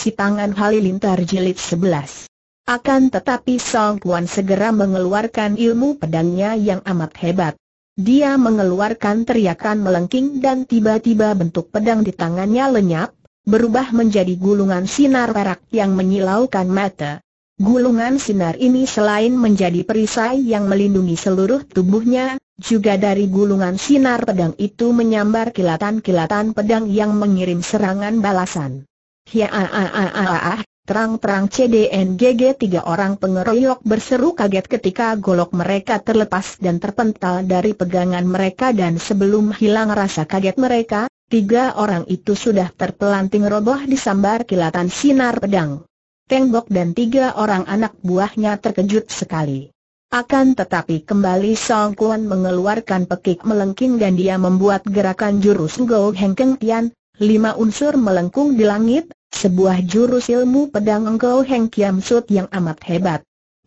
Si Tangan Halilintar Jilid 11 Akan tetapi Song Kuan segera mengeluarkan ilmu pedangnya yang amat hebat. Dia mengeluarkan teriakan melengking dan tiba-tiba bentuk pedang di tangannya lenyap, berubah menjadi gulungan sinar perak yang menyilaukan mata. Gulungan sinar ini selain menjadi perisai yang melindungi seluruh tubuhnya, juga dari gulungan sinar pedang itu menyambar kilatan-kilatan pedang yang mengirim serangan balasan. Hiaaaaah, terang-terang CDNGG tiga orang pengeroyok berseru kaget ketika golok mereka terlepas dan terpental dari pegangan mereka dan sebelum hilang rasa kaget mereka, tiga orang itu sudah terpelanting roboh disambar kilatan sinar pedang. Tengbok dan tiga orang anak buahnya terkejut sekali. Akan tetapi kembali Song Kuan mengeluarkan pekik melengking dan dia membuat gerakan jurus Go Heng Keng Tian, lima unsur melengkung di langit, sebuah jurus ilmu pedang Engkau Heng Kiam Sut yang amat hebat.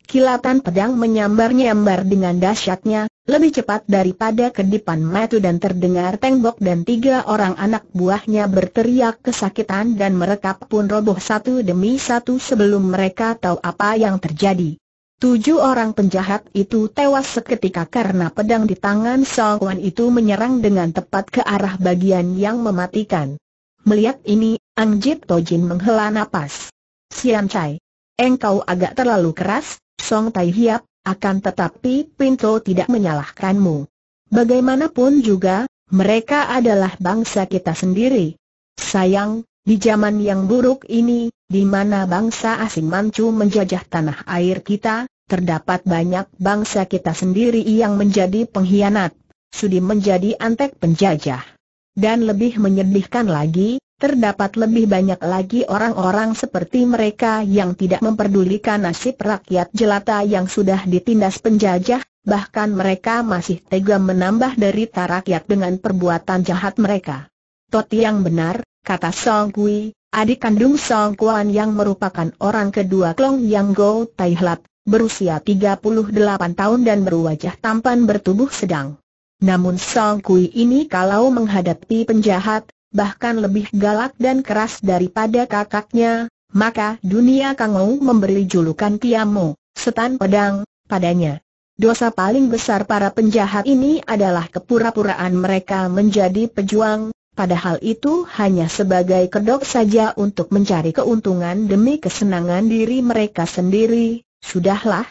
Kilatan pedang menyambar-nyambar dengan dahsyatnya, lebih cepat daripada kedipan metu dan terdengar tembok dan tiga orang anak buahnya berteriak kesakitan dan mereka pun roboh satu demi satu sebelum mereka tahu apa yang terjadi. Tujuh orang penjahat itu tewas seketika karena pedang di tangan Song Wan itu menyerang dengan tepat ke arah bagian yang mematikan. Melihat ini, Ang Jit Tojin menghela nafas. Sian Chai, engkau agak terlalu keras, Song Tai Hiap, akan tetapi Pinto tidak menyalahkanmu. Bagaimanapun juga, mereka adalah bangsa kita sendiri. Sayang, di zaman yang buruk ini, di mana bangsa asing mancu menjajah tanah air kita, terdapat banyak bangsa kita sendiri yang menjadi pengkhianat, sudi menjadi antek penjajah. Dan lebih menyedihkan lagi, terdapat lebih banyak lagi orang-orang seperti mereka yang tidak memperdulikan nasib rakyat jelata yang sudah ditindas penjajah, bahkan mereka masih tega menambah derita rakyat dengan perbuatan jahat mereka. Toti yang benar, kata Song Kui, adik kandung Song Kuan yang merupakan orang kedua Klong Yang Go Tai Hlat, berusia 38 tahun dan berwajah tampan bertubuh sedang. Namun Song Kui ini kalau menghadapi penjahat, bahkan lebih galak dan keras daripada kakaknya, maka dunia Ou memberi julukan Kiamu, setan pedang, padanya. Dosa paling besar para penjahat ini adalah kepura-puraan mereka menjadi pejuang, padahal itu hanya sebagai kedok saja untuk mencari keuntungan demi kesenangan diri mereka sendiri. Sudahlah,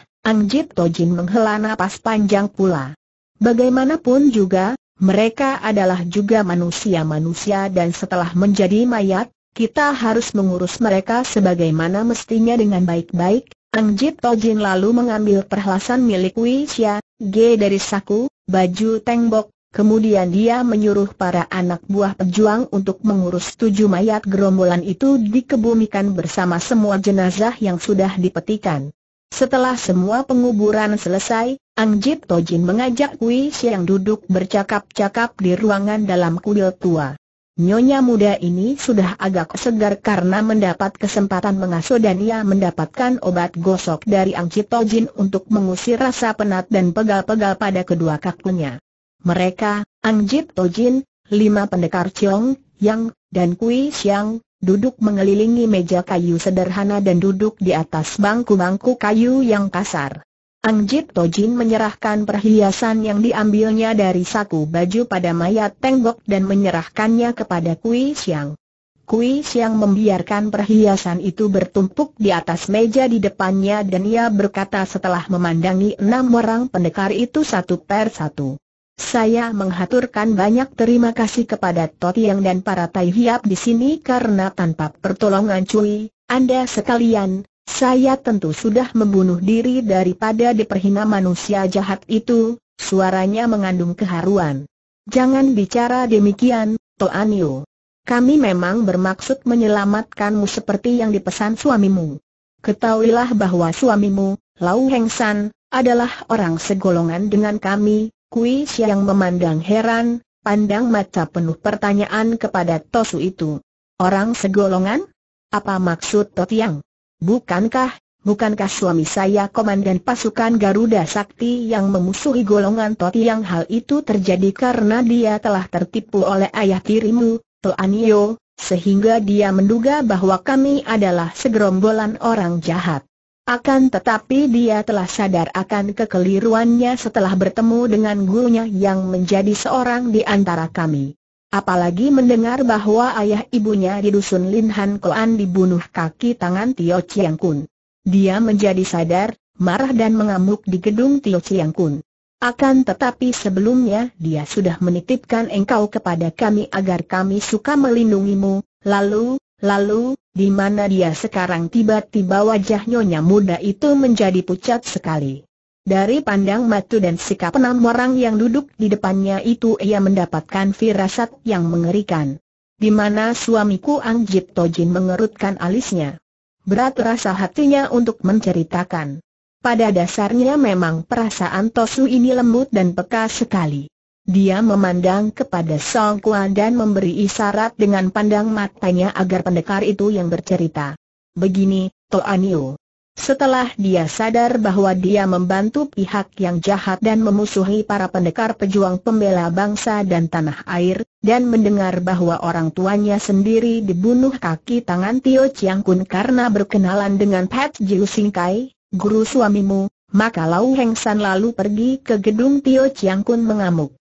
Jip Tojin menghela napas panjang pula. Bagaimanapun juga, mereka adalah juga manusia-manusia dan setelah menjadi mayat, kita harus mengurus mereka sebagaimana mestinya dengan baik-baik. Ang Jit Tojin lalu mengambil perhiasan milik Wisya, G dari saku, baju tengkok. kemudian dia menyuruh para anak buah pejuang untuk mengurus tujuh mayat gerombolan itu dikebumikan bersama semua jenazah yang sudah dipetikan. Setelah semua penguburan selesai, Ang Jit Tojin mengajak Kui Siang duduk bercakap-cakap di ruangan dalam kuil tua. Nyonya muda ini sudah agak segar karena mendapat kesempatan mengasuh dan ia mendapatkan obat gosok dari Ang Tojin untuk mengusir rasa penat dan pegal-pegal pada kedua kakunya. Mereka, Ang Tojin, lima pendekar Chiong, Yang, dan Kui Xiang, duduk mengelilingi meja kayu sederhana dan duduk di atas bangku-bangku kayu yang kasar. Angjit Tojin menyerahkan perhiasan yang diambilnya dari saku baju pada mayat tenggok dan menyerahkannya kepada Kui Siang. Kui Siang membiarkan perhiasan itu bertumpuk di atas meja di depannya dan ia berkata setelah memandangi enam orang pendekar itu satu per satu. Saya menghaturkan banyak terima kasih kepada Totiang dan para Tai Hiap di sini karena tanpa pertolongan Cui, Anda sekalian, saya tentu sudah membunuh diri daripada diperhina manusia jahat itu, suaranya mengandung keharuan. Jangan bicara demikian, Toanio. Kami memang bermaksud menyelamatkanmu seperti yang dipesan suamimu. Ketahuilah bahwa suamimu, Lau Heng San, adalah orang segolongan dengan kami, Kui Siang memandang heran, pandang mata penuh pertanyaan kepada Tosu itu. Orang segolongan? Apa maksud Totiang? Bukankah, bukankah suami saya komandan pasukan Garuda Sakti yang memusuhi golongan Totiang hal itu terjadi karena dia telah tertipu oleh ayah tirimu, Toanio, sehingga dia menduga bahwa kami adalah segerombolan orang jahat. Akan tetapi dia telah sadar akan kekeliruannya setelah bertemu dengan gurunya yang menjadi seorang di antara kami. Apalagi mendengar bahwa ayah ibunya di dusun Linhan Koan dibunuh kaki tangan Tio Chiang Kun. Dia menjadi sadar, marah dan mengamuk di gedung Tio Chiang Kun. Akan tetapi sebelumnya dia sudah menitipkan engkau kepada kami agar kami suka melindungimu, lalu, lalu, di mana dia sekarang tiba-tiba wajah nyonya muda itu menjadi pucat sekali. Dari pandang mata dan sikap enam orang yang duduk di depannya itu ia mendapatkan firasat yang mengerikan. Di mana suamiku Angjit Tojin mengerutkan alisnya. Berat rasa hatinya untuk menceritakan. Pada dasarnya memang perasaan Tosu ini lembut dan peka sekali. Dia memandang kepada Song Kuan dan memberi isyarat dengan pandang matanya agar pendekar itu yang bercerita. Begini, Aniu. Setelah dia sadar bahwa dia membantu pihak yang jahat dan memusuhi para pendekar pejuang pembela bangsa dan tanah air, dan mendengar bahwa orang tuanya sendiri dibunuh kaki tangan Tio Chiang Kun karena berkenalan dengan Pat Jiu Singkai, guru suamimu, maka Lau Heng San lalu pergi ke gedung Tio Chiang Kun mengamuk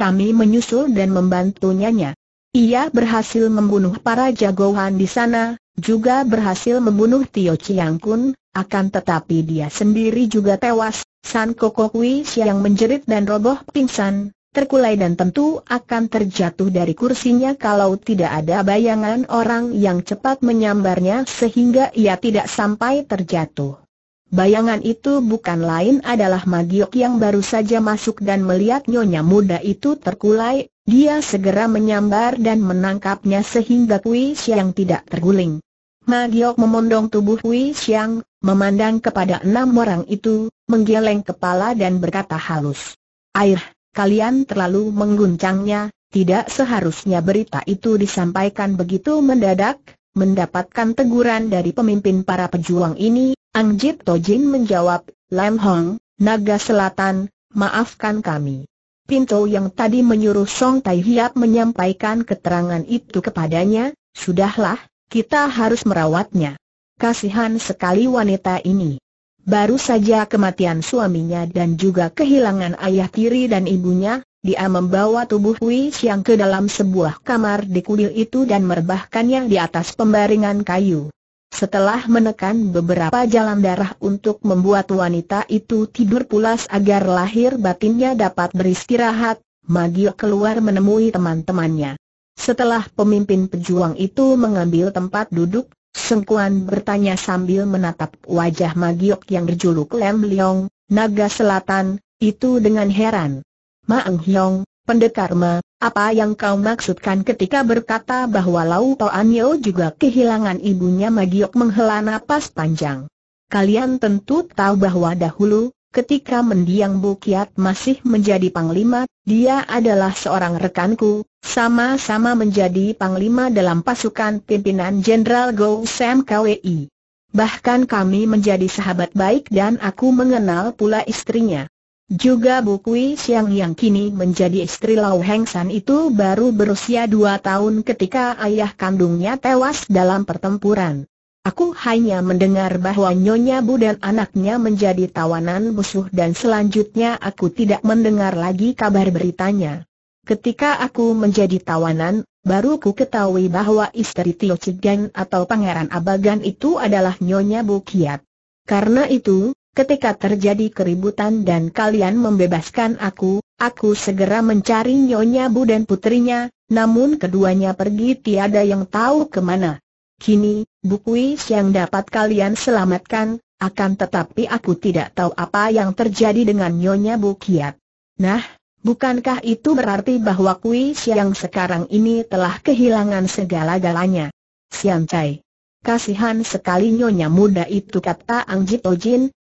kami menyusul dan membantunya. Ia berhasil membunuh para jagoan di sana, juga berhasil membunuh Tio Chiang Kun, akan tetapi dia sendiri juga tewas, San Koko Kui yang menjerit dan roboh pingsan, terkulai dan tentu akan terjatuh dari kursinya kalau tidak ada bayangan orang yang cepat menyambarnya sehingga ia tidak sampai terjatuh. Bayangan itu bukan lain adalah Magiok yang baru saja masuk dan melihat nyonya muda itu terkulai, dia segera menyambar dan menangkapnya sehingga Kui yang tidak terguling. Magiok memondong tubuh Kui yang, memandang kepada enam orang itu, menggeleng kepala dan berkata halus. Air, kalian terlalu mengguncangnya, tidak seharusnya berita itu disampaikan begitu mendadak, mendapatkan teguran dari pemimpin para pejuang ini, Ang Tojin menjawab, Lam Hong, Naga Selatan, maafkan kami. Pinto yang tadi menyuruh Song Tai Hiap menyampaikan keterangan itu kepadanya, sudahlah, kita harus merawatnya. Kasihan sekali wanita ini. Baru saja kematian suaminya dan juga kehilangan ayah tiri dan ibunya, dia membawa tubuh Wei Xiang ke dalam sebuah kamar di kuil itu dan merebahkannya di atas pembaringan kayu. Setelah menekan beberapa jalan darah untuk membuat wanita itu tidur pulas agar lahir batinnya dapat beristirahat, Magio keluar menemui teman-temannya. Setelah pemimpin pejuang itu mengambil tempat duduk, Sengkuan bertanya sambil menatap wajah Magiok yang berjuluk Lem Leong, Naga Selatan, itu dengan heran. Maeng Hyong, Pendekar Ma, apa yang kau maksudkan ketika berkata bahwa Lau atau Yo juga kehilangan ibunya Magiok menghela napas panjang. Kalian tentu tahu bahwa dahulu, ketika mendiang Bukiat masih menjadi panglima, dia adalah seorang rekanku, sama-sama menjadi panglima dalam pasukan pimpinan Jenderal Go Sam KWI. Bahkan kami menjadi sahabat baik dan aku mengenal pula istrinya. Juga Bukui Siang yang kini menjadi istri Lau Heng San itu baru berusia dua tahun ketika ayah kandungnya tewas dalam pertempuran. Aku hanya mendengar bahwa Nyonya Bu dan anaknya menjadi tawanan musuh dan selanjutnya aku tidak mendengar lagi kabar beritanya. Ketika aku menjadi tawanan, baru ku ketahui bahwa istri Tio Cigan atau Pangeran Abagan itu adalah Nyonya Bu Kiat. Karena itu, ketika terjadi keributan dan kalian membebaskan aku, aku segera mencari Nyonya Bu dan putrinya, namun keduanya pergi tiada yang tahu kemana. Kini, bukuis yang dapat kalian selamatkan, akan tetapi aku tidak tahu apa yang terjadi dengan Nyonya Bu Kiat. Nah, bukankah itu berarti bahwa kuis yang sekarang ini telah kehilangan segala-galanya? Sian Chai. Kasihan sekali Nyonya muda itu kata Ang Jito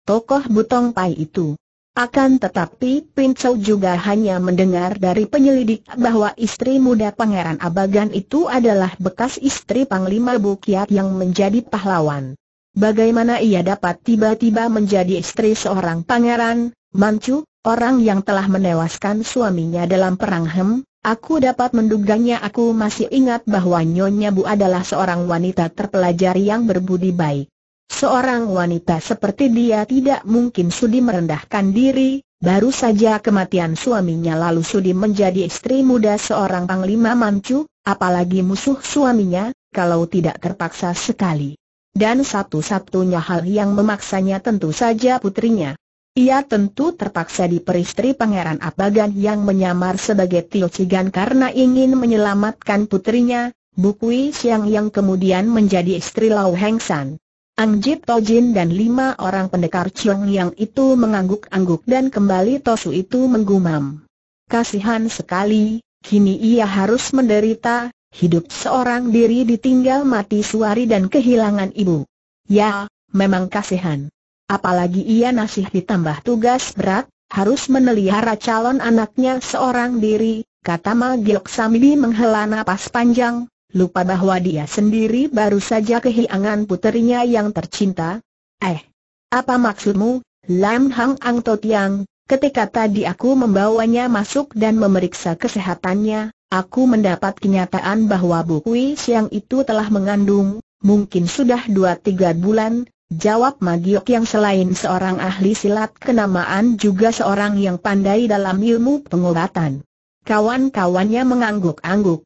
tokoh Butong Pai itu. Akan tetapi Chow juga hanya mendengar dari penyelidik bahwa istri muda Pangeran Abagan itu adalah bekas istri Panglima Bukiat yang menjadi pahlawan. Bagaimana ia dapat tiba-tiba menjadi istri seorang pangeran, Manchu, orang yang telah menewaskan suaminya dalam perang Hem? Aku dapat menduganya aku masih ingat bahwa Nyonya Bu adalah seorang wanita terpelajar yang berbudi baik. Seorang wanita seperti dia tidak mungkin sudi merendahkan diri, baru saja kematian suaminya lalu sudi menjadi istri muda seorang panglima mancu, apalagi musuh suaminya, kalau tidak terpaksa sekali. Dan satu-satunya hal yang memaksanya tentu saja putrinya. Ia tentu terpaksa diperistri Pangeran Abagan yang menyamar sebagai Tio Cigan karena ingin menyelamatkan putrinya, Bukui Siang yang kemudian menjadi istri Lau Heng San. Ang Tojin dan lima orang pendekar Chiong yang itu mengangguk-angguk dan kembali Tosu itu menggumam. Kasihan sekali, kini ia harus menderita, hidup seorang diri ditinggal mati suari dan kehilangan ibu. Ya, memang kasihan. Apalagi ia nasih ditambah tugas berat, harus menelihara calon anaknya seorang diri, kata Magyok Samili menghela napas panjang, lupa bahwa dia sendiri baru saja kehilangan puterinya yang tercinta? Eh, apa maksudmu, Lam Hang Ang To Tiang? Ketika tadi aku membawanya masuk dan memeriksa kesehatannya, aku mendapat kenyataan bahwa buku siang itu telah mengandung, mungkin sudah 2-3 bulan, Jawab Magiok yang selain seorang ahli silat kenamaan juga seorang yang pandai dalam ilmu pengobatan. Kawan-kawannya mengangguk-angguk.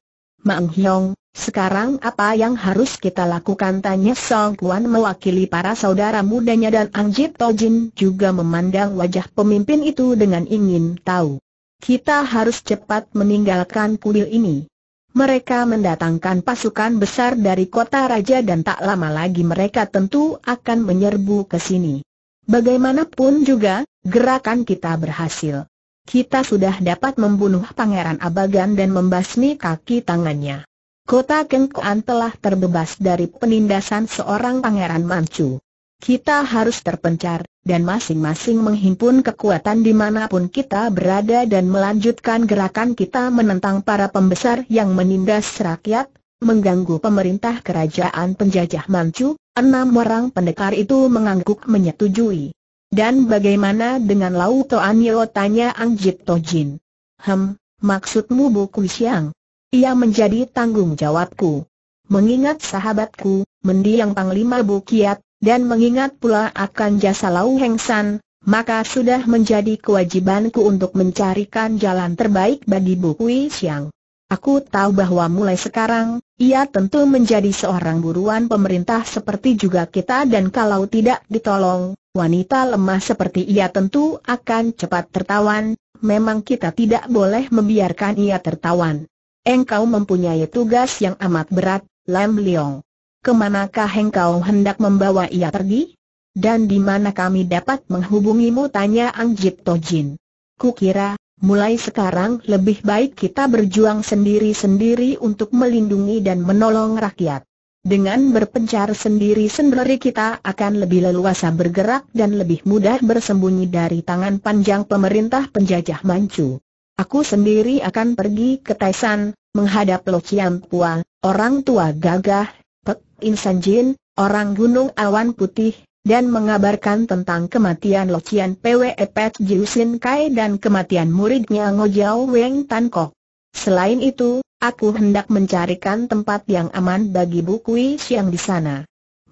Mang Hyong, sekarang apa yang harus kita lakukan? Tanya Song Kuan mewakili para saudara mudanya dan Ang Jip Tojin juga memandang wajah pemimpin itu dengan ingin tahu. Kita harus cepat meninggalkan kuil ini. Mereka mendatangkan pasukan besar dari kota raja dan tak lama lagi mereka tentu akan menyerbu ke sini. Bagaimanapun juga, gerakan kita berhasil. Kita sudah dapat membunuh Pangeran Abagan dan membasmi kaki tangannya. Kota Kengkuan telah terbebas dari penindasan seorang pangeran Manchu. Kita harus terpencar, dan masing-masing menghimpun kekuatan dimanapun kita berada dan melanjutkan gerakan kita menentang para pembesar yang menindas rakyat, mengganggu pemerintah kerajaan penjajah Manchu, enam orang pendekar itu mengangguk menyetujui. Dan bagaimana dengan Lau Yeo tanya Ang Jit Tojin? Hem, maksudmu buku siang? Ia menjadi tanggung jawabku. Mengingat sahabatku, mendiang Panglima Bukiat, dan mengingat pula akan jasa Lau Heng San, maka sudah menjadi kewajibanku untuk mencarikan jalan terbaik bagi Bu Kui Siang. Aku tahu bahwa mulai sekarang, ia tentu menjadi seorang buruan pemerintah seperti juga kita dan kalau tidak ditolong, wanita lemah seperti ia tentu akan cepat tertawan, memang kita tidak boleh membiarkan ia tertawan engkau mempunyai tugas yang amat berat, Lam Leong. Kemanakah engkau hendak membawa ia pergi? Dan di mana kami dapat menghubungimu? Tanya Ang Jip Tojin. Kukira, mulai sekarang lebih baik kita berjuang sendiri-sendiri untuk melindungi dan menolong rakyat. Dengan berpencar sendiri-sendiri kita akan lebih leluasa bergerak dan lebih mudah bersembunyi dari tangan panjang pemerintah penjajah Manchu. Aku sendiri akan pergi ke Taisan, menghadap Lo Chiam Pua, orang tua gagah, Pek Insan Jin, orang gunung awan putih, dan mengabarkan tentang kematian Lo Chian Pwe Pet Jiusin Kai dan kematian muridnya Ngo Jiao Weng Tan Kok. Selain itu, aku hendak mencarikan tempat yang aman bagi Bu Kui Siang di sana.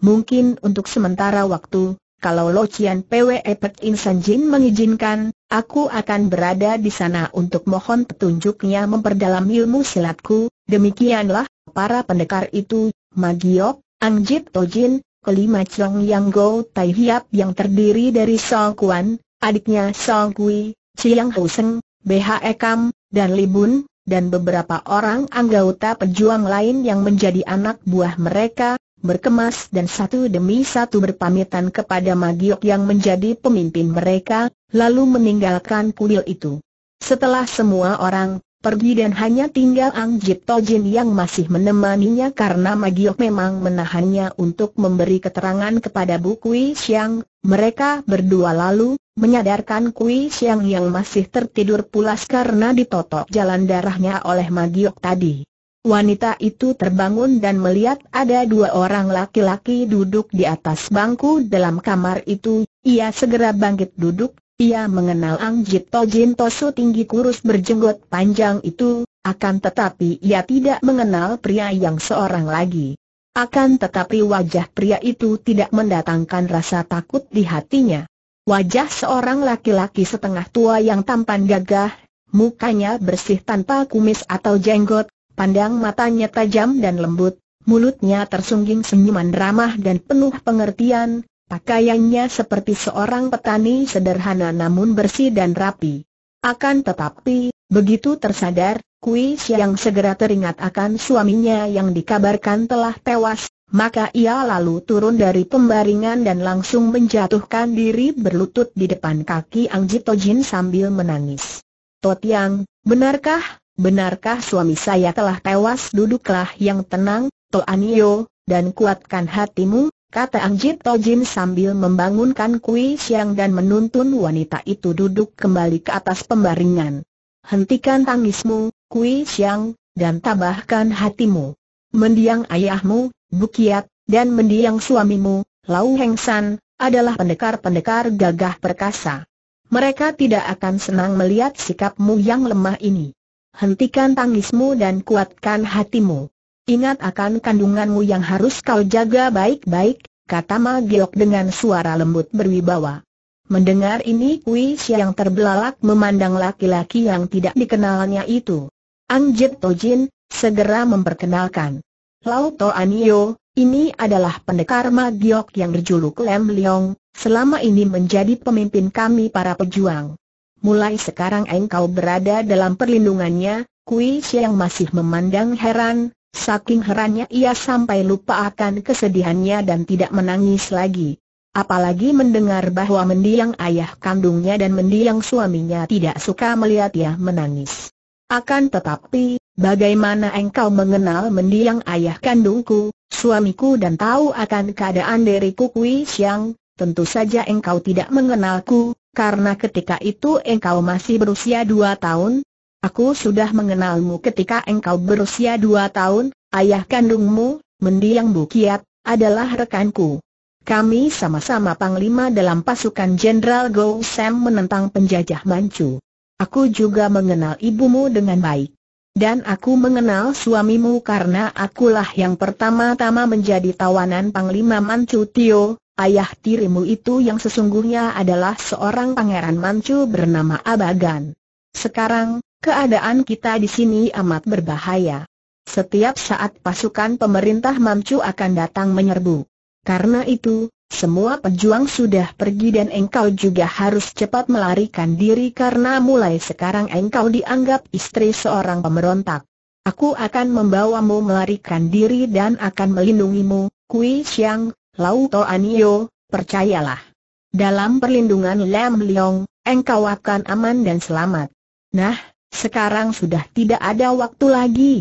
Mungkin untuk sementara waktu, kalau Lo Chian Pwe Pet Insan Jin mengizinkan, Aku akan berada di sana untuk mohon petunjuknya memperdalam ilmu silatku. Demikianlah, para pendekar itu, Magiok, Angjit Tojin, kelima Chong Yang Go Tai Hiap yang terdiri dari Song Kuan, adiknya Song Kui, Chiang Hou Seng, BHE Kam, dan Libun, dan beberapa orang anggota pejuang lain yang menjadi anak buah mereka, berkemas dan satu demi satu berpamitan kepada Magiok yang menjadi pemimpin mereka, lalu meninggalkan kuil itu. Setelah semua orang pergi dan hanya tinggal Ang Jip Tojin yang masih menemaninya karena Magiok memang menahannya untuk memberi keterangan kepada Bu Kui Siang, mereka berdua lalu menyadarkan Kui Siang yang masih tertidur pulas karena ditotok jalan darahnya oleh Magiok tadi. Wanita itu terbangun dan melihat ada dua orang laki-laki duduk di atas bangku dalam kamar itu. Ia segera bangkit duduk. Ia mengenal Ang Jito Jintosu tinggi kurus berjenggot panjang itu, akan tetapi ia tidak mengenal pria yang seorang lagi. Akan tetapi wajah pria itu tidak mendatangkan rasa takut di hatinya. Wajah seorang laki-laki setengah tua yang tampan gagah, mukanya bersih tanpa kumis atau jenggot, Pandang matanya tajam dan lembut, mulutnya tersungging senyuman ramah dan penuh pengertian, pakaiannya seperti seorang petani sederhana namun bersih dan rapi. Akan tetapi, begitu tersadar, Kui Siang segera teringat akan suaminya yang dikabarkan telah tewas, maka ia lalu turun dari pembaringan dan langsung menjatuhkan diri berlutut di depan kaki Ang Jin sambil menangis. Totiang, benarkah, benarkah suami saya telah tewas duduklah yang tenang, Toanio, dan kuatkan hatimu, kata Angjit Tojin sambil membangunkan Kui Siang dan menuntun wanita itu duduk kembali ke atas pembaringan. Hentikan tangismu, Kui Siang, dan tabahkan hatimu. Mendiang ayahmu, Bukiat, dan mendiang suamimu, Lau Heng San, adalah pendekar-pendekar gagah perkasa. Mereka tidak akan senang melihat sikapmu yang lemah ini hentikan tangismu dan kuatkan hatimu. Ingat akan kandunganmu yang harus kau jaga baik-baik, kata Ma Giok dengan suara lembut berwibawa. Mendengar ini Kui yang terbelalak memandang laki-laki yang tidak dikenalnya itu. Ang Jit Tojin, segera memperkenalkan. Lau To An Yo, ini adalah pendekar Ma Giok yang berjuluk Lem Leong, selama ini menjadi pemimpin kami para pejuang mulai sekarang engkau berada dalam perlindungannya, Kui Siang masih memandang heran, saking herannya ia sampai lupa akan kesedihannya dan tidak menangis lagi. Apalagi mendengar bahwa mendiang ayah kandungnya dan mendiang suaminya tidak suka melihat ia menangis. Akan tetapi, bagaimana engkau mengenal mendiang ayah kandungku, suamiku dan tahu akan keadaan diriku Kui Siang, tentu saja engkau tidak mengenalku, karena ketika itu engkau masih berusia dua tahun, aku sudah mengenalmu ketika engkau berusia dua tahun, ayah kandungmu, mendiang Bukiat, adalah rekanku. Kami sama-sama panglima dalam pasukan Jenderal Go Sam menentang penjajah Manchu. Aku juga mengenal ibumu dengan baik. Dan aku mengenal suamimu karena akulah yang pertama-tama menjadi tawanan Panglima Manchu Tio, Ayah tirimu itu yang sesungguhnya adalah seorang pangeran mancu bernama Abagan. Sekarang, keadaan kita di sini amat berbahaya. Setiap saat pasukan pemerintah mancu akan datang menyerbu. Karena itu, semua pejuang sudah pergi dan engkau juga harus cepat melarikan diri karena mulai sekarang engkau dianggap istri seorang pemberontak. Aku akan membawamu melarikan diri dan akan melindungimu, Kui Xiang, To Anio, percayalah. Dalam perlindungan Lam Leong, engkau akan aman dan selamat. Nah, sekarang sudah tidak ada waktu lagi.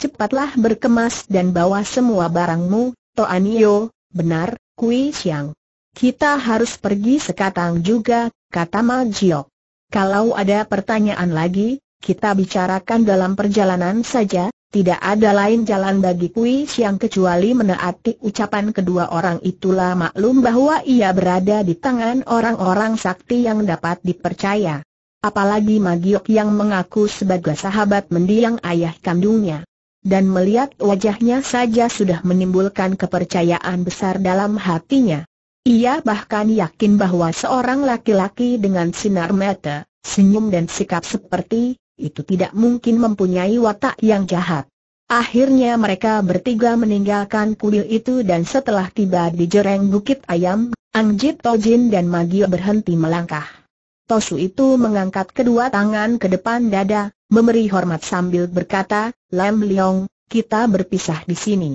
Cepatlah berkemas dan bawa semua barangmu, Toanio, benar, Kui Siang. Kita harus pergi sekarang juga, kata Ma Jiok. Kalau ada pertanyaan lagi, kita bicarakan dalam perjalanan saja, tidak ada lain jalan bagi Kui Siang kecuali menaati ucapan kedua orang itulah maklum bahwa ia berada di tangan orang-orang sakti yang dapat dipercaya. Apalagi Magiok yang mengaku sebagai sahabat mendiang ayah kandungnya. Dan melihat wajahnya saja sudah menimbulkan kepercayaan besar dalam hatinya. Ia bahkan yakin bahwa seorang laki laki dengan sinar mata, senyum dan sikap seperti itu tidak mungkin mempunyai watak yang jahat. Akhirnya mereka bertiga meninggalkan kuil itu dan setelah tiba di jereng Bukit Ayam, Angjit Tojin dan Magio berhenti melangkah. Tosu itu mengangkat kedua tangan ke depan dada, memberi hormat sambil berkata, Lam Leong, kita berpisah di sini.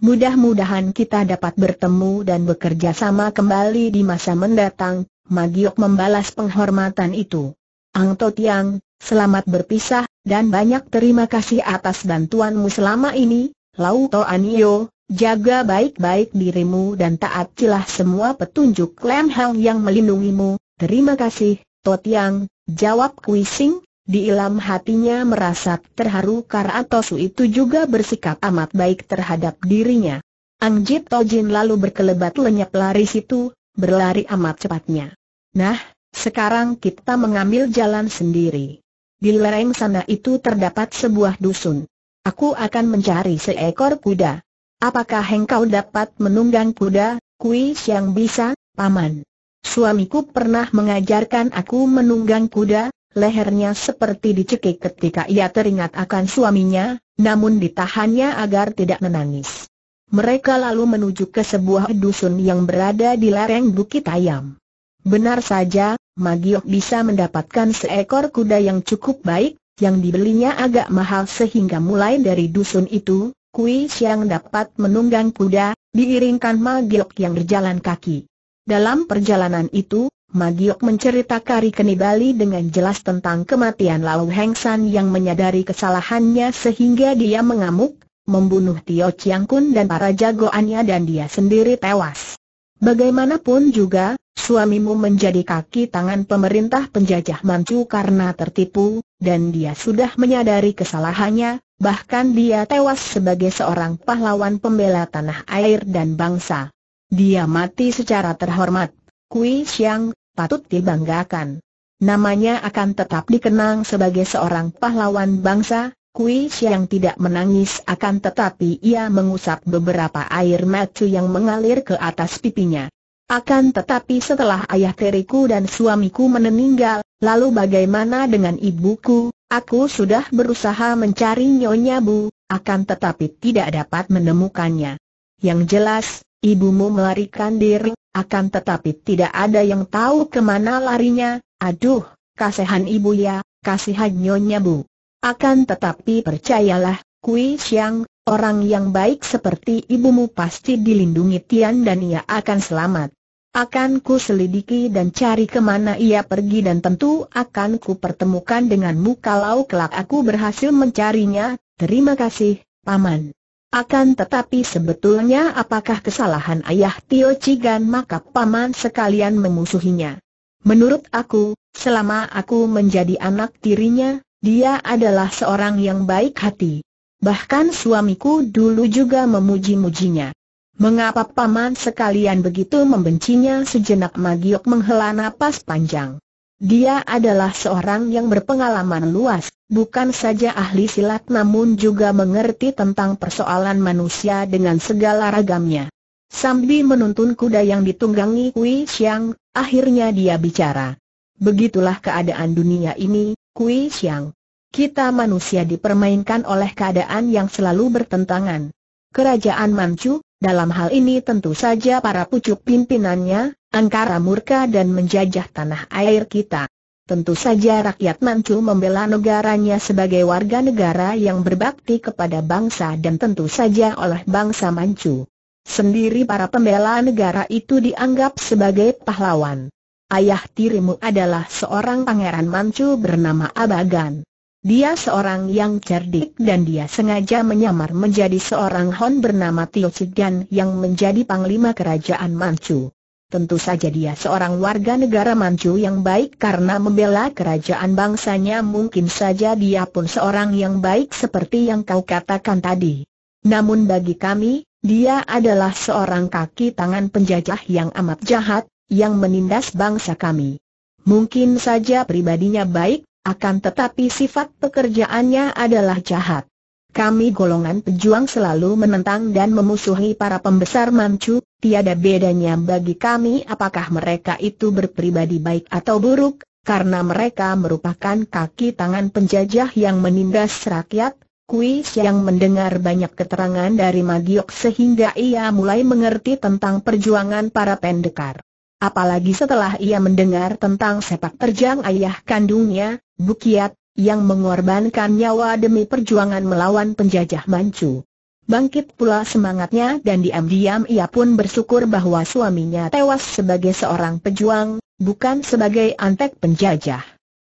Mudah-mudahan kita dapat bertemu dan bekerja sama kembali di masa mendatang, Magiok membalas penghormatan itu. Ang To Tiang, Selamat berpisah, dan banyak terima kasih atas bantuanmu selama ini, Lau To Anio, jaga baik-baik dirimu dan taatilah semua petunjuk Lam Hang yang melindungimu, terima kasih, To Tiang. jawab Kui Sing, di ilam hatinya merasa terharu karena Tosu itu juga bersikap amat baik terhadap dirinya. Ang To Tojin lalu berkelebat lenyap lari situ, berlari amat cepatnya. Nah, sekarang kita mengambil jalan sendiri. Di lereng sana itu terdapat sebuah dusun. Aku akan mencari seekor kuda. Apakah engkau dapat menunggang kuda, kuis yang bisa, paman? Suamiku pernah mengajarkan aku menunggang kuda, lehernya seperti dicekik ketika ia teringat akan suaminya, namun ditahannya agar tidak menangis. Mereka lalu menuju ke sebuah dusun yang berada di lereng Bukit Ayam. Benar saja, Magiok bisa mendapatkan seekor kuda yang cukup baik, yang dibelinya agak mahal sehingga mulai dari dusun itu, Kui Siang dapat menunggang kuda, diiringkan Magiok yang berjalan kaki. Dalam perjalanan itu, Magiok menceritakan Rikeni Bali dengan jelas tentang kematian Lau Heng San yang menyadari kesalahannya sehingga dia mengamuk, membunuh Tio Chiang Kun dan para jagoannya dan dia sendiri tewas. Bagaimanapun juga, suamimu menjadi kaki tangan pemerintah penjajah Manchu karena tertipu, dan dia sudah menyadari kesalahannya, bahkan dia tewas sebagai seorang pahlawan pembela tanah air dan bangsa. Dia mati secara terhormat, Kui Xiang, patut dibanggakan. Namanya akan tetap dikenang sebagai seorang pahlawan bangsa, Kui Xiang tidak menangis akan tetapi ia mengusap beberapa air mata yang mengalir ke atas pipinya. Akan tetapi setelah ayah teriku dan suamiku meninggal, lalu bagaimana dengan ibuku? Aku sudah berusaha mencari Nyonya Bu, akan tetapi tidak dapat menemukannya. Yang jelas, ibumu melarikan diri, akan tetapi tidak ada yang tahu kemana larinya. Aduh, kasihan ibu ya, kasihan Nyonya Bu. Akan tetapi percayalah, Kui Xiang, orang yang baik seperti ibumu pasti dilindungi Tian dan ia akan selamat. Akan ku selidiki dan cari kemana ia pergi dan tentu akan ku pertemukan denganmu kalau kelak aku berhasil mencarinya, terima kasih, Paman. Akan tetapi sebetulnya apakah kesalahan ayah Tio Cigan maka Paman sekalian memusuhinya. Menurut aku, selama aku menjadi anak tirinya, dia adalah seorang yang baik hati. Bahkan suamiku dulu juga memuji-mujinya. Mengapa paman sekalian begitu membencinya sejenak Magiok menghela napas panjang. Dia adalah seorang yang berpengalaman luas, bukan saja ahli silat namun juga mengerti tentang persoalan manusia dengan segala ragamnya. Sambil menuntun kuda yang ditunggangi Kui Xiang, akhirnya dia bicara. Begitulah keadaan dunia ini, Kui Xiang. Kita manusia dipermainkan oleh keadaan yang selalu bertentangan. Kerajaan Manchu, dalam hal ini tentu saja para pucuk pimpinannya, angkara murka dan menjajah tanah air kita. Tentu saja rakyat Manchu membela negaranya sebagai warga negara yang berbakti kepada bangsa dan tentu saja oleh bangsa Manchu. Sendiri para pembela negara itu dianggap sebagai pahlawan. Ayah tirimu adalah seorang pangeran Manchu bernama Abagan. Dia seorang yang cerdik dan dia sengaja menyamar menjadi seorang Hon bernama Tio Cigan yang menjadi panglima kerajaan Manchu. Tentu saja dia seorang warga negara Manchu yang baik karena membela kerajaan bangsanya mungkin saja dia pun seorang yang baik seperti yang kau katakan tadi. Namun bagi kami, dia adalah seorang kaki tangan penjajah yang amat jahat, yang menindas bangsa kami. Mungkin saja pribadinya baik, akan tetapi sifat pekerjaannya adalah jahat. Kami golongan pejuang selalu menentang dan memusuhi para pembesar Manchu, tiada bedanya bagi kami apakah mereka itu berpribadi baik atau buruk, karena mereka merupakan kaki tangan penjajah yang menindas rakyat. Kuis yang mendengar banyak keterangan dari Magiok sehingga ia mulai mengerti tentang perjuangan para pendekar. Apalagi setelah ia mendengar tentang sepak terjang ayah kandungnya, Bukiat, yang mengorbankan nyawa demi perjuangan melawan penjajah Manchu. Bangkit pula semangatnya dan diam-diam ia pun bersyukur bahwa suaminya tewas sebagai seorang pejuang, bukan sebagai antek penjajah.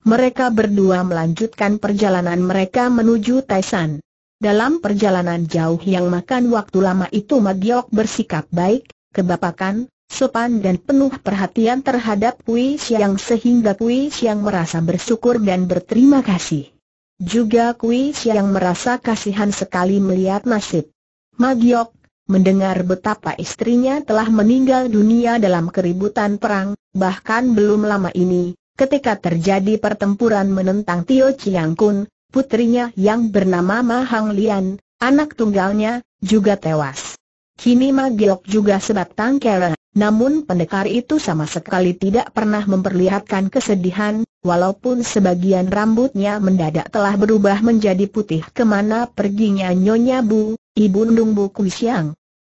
Mereka berdua melanjutkan perjalanan mereka menuju Taisan. Dalam perjalanan jauh yang makan waktu lama itu Magiok bersikap baik, kebapakan, sopan dan penuh perhatian terhadap Pui Siang sehingga Pui Siang merasa bersyukur dan berterima kasih. Juga Pui Siang merasa kasihan sekali melihat nasib. Magiok, mendengar betapa istrinya telah meninggal dunia dalam keributan perang, bahkan belum lama ini, ketika terjadi pertempuran menentang Tio Chiang Kun, putrinya yang bernama Ma Hang Lian, anak tunggalnya, juga tewas. Kini Magiok juga sebab Tang namun pendekar itu sama sekali tidak pernah memperlihatkan kesedihan, walaupun sebagian rambutnya mendadak telah berubah menjadi putih kemana perginya Nyonya Bu, Ibu Ndung Bu Kui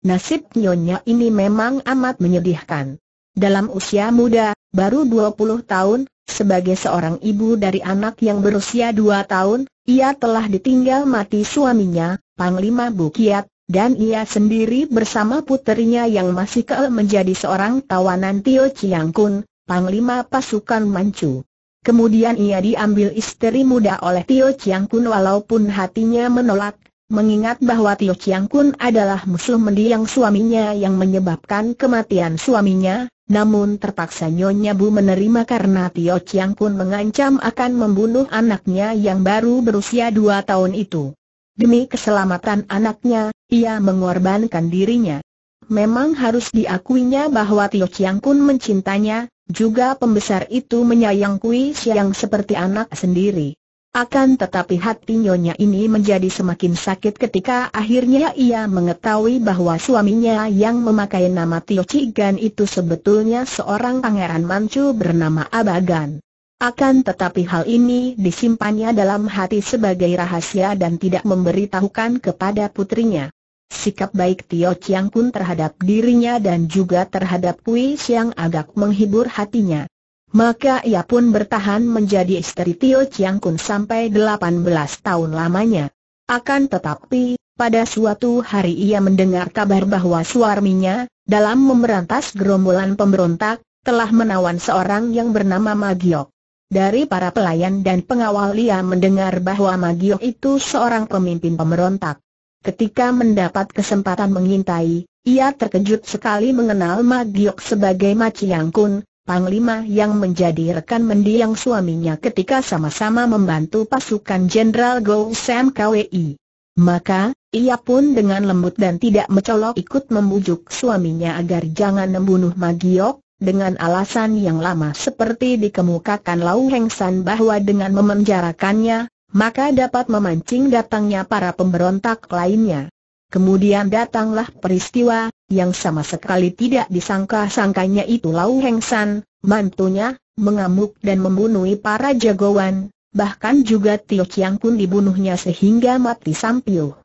Nasib Nyonya ini memang amat menyedihkan. Dalam usia muda, baru 20 tahun, sebagai seorang ibu dari anak yang berusia 2 tahun, ia telah ditinggal mati suaminya, Panglima Bukiat, dan ia sendiri bersama puterinya yang masih kecil menjadi seorang tawanan Tio Chiang Kun, panglima pasukan Manchu. Kemudian ia diambil istri muda oleh Tio Chiang Kun walaupun hatinya menolak, mengingat bahwa Tio Chiang Kun adalah musuh mendiang suaminya yang menyebabkan kematian suaminya, namun terpaksa Nyonya Bu menerima karena Tio Chiang Kun mengancam akan membunuh anaknya yang baru berusia dua tahun itu. Demi keselamatan anaknya, ia mengorbankan dirinya. Memang harus diakuinya bahwa Tio Chiang Kun mencintanya, juga pembesar itu menyayang Kui Siang seperti anak sendiri. Akan tetapi hati nyonya ini menjadi semakin sakit ketika akhirnya ia mengetahui bahwa suaminya yang memakai nama Tio Cigan itu sebetulnya seorang pangeran Manchu bernama Abagan. Akan tetapi hal ini disimpannya dalam hati sebagai rahasia dan tidak memberitahukan kepada putrinya. Sikap baik Tio Chiang pun terhadap dirinya dan juga terhadap Kui Siang agak menghibur hatinya. Maka ia pun bertahan menjadi istri Tio Chiang Kun sampai 18 tahun lamanya. Akan tetapi, pada suatu hari ia mendengar kabar bahwa suaminya, dalam memberantas gerombolan pemberontak, telah menawan seorang yang bernama Magiok. Dari para pelayan dan pengawal ia mendengar bahwa Magio itu seorang pemimpin pemberontak. Ketika mendapat kesempatan mengintai, ia terkejut sekali mengenal Magio sebagai Maciang Kun, Panglima yang menjadi rekan mendiang suaminya ketika sama-sama membantu pasukan Jenderal Go Sam KWI. Maka, ia pun dengan lembut dan tidak mencolok ikut membujuk suaminya agar jangan membunuh Magiok, dengan alasan yang lama seperti dikemukakan Lau Heng San bahwa dengan memenjarakannya, maka dapat memancing datangnya para pemberontak lainnya. Kemudian datanglah peristiwa, yang sama sekali tidak disangka-sangkanya itu Lau Heng San, mantunya, mengamuk dan membunuh para jagoan, bahkan juga Tio Chiang pun dibunuhnya sehingga mati sampiuh.